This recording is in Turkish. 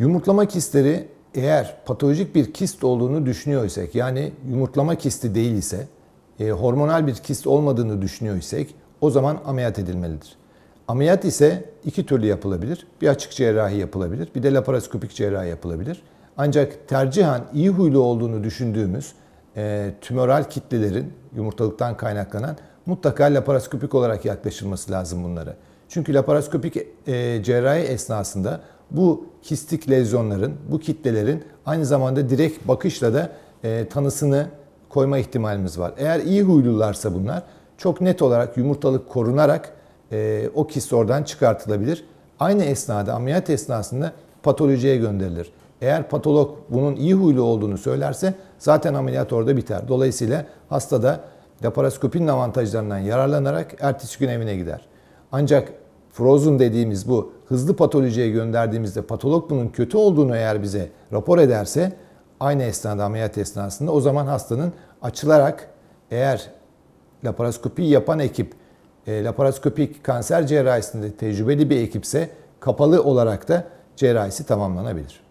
Yumurtlama kistleri eğer patolojik bir kist olduğunu düşünüyorsak, yani yumurtlama kisti değil ise e, hormonal bir kist olmadığını düşünüyorsak, o zaman ameliyat edilmelidir. Ameliyat ise iki türlü yapılabilir. Bir açık cerrahi yapılabilir, bir de laparoskopik cerrahi yapılabilir. Ancak tercihen iyi huylu olduğunu düşündüğümüz e, tümöral kitlelerin yumurtalıktan kaynaklanan mutlaka laparoskopik olarak yaklaşılması lazım bunlara. Çünkü laparoskopik e, cerrahi esnasında bu kistik lezyonların, bu kitlelerin aynı zamanda direkt bakışla da e, tanısını koyma ihtimalimiz var. Eğer iyi huylularsa bunlar çok net olarak yumurtalık korunarak e, o kist oradan çıkartılabilir. Aynı esnada ameliyat esnasında patolojiye gönderilir. Eğer patolog bunun iyi huylu olduğunu söylerse zaten ameliyat orada biter. Dolayısıyla hasta da laparoskopinin avantajlarından yararlanarak ertesi gün evine gider. Ancak frozen dediğimiz bu hızlı patolojiye gönderdiğimizde patolog bunun kötü olduğunu eğer bize rapor ederse aynı esnada ameliyat esnasında o zaman hastanın açılarak eğer laparoskopi yapan ekip e, laparoskopik kanser cerrahisinde tecrübeli bir ekipse kapalı olarak da cerrahisi tamamlanabilir.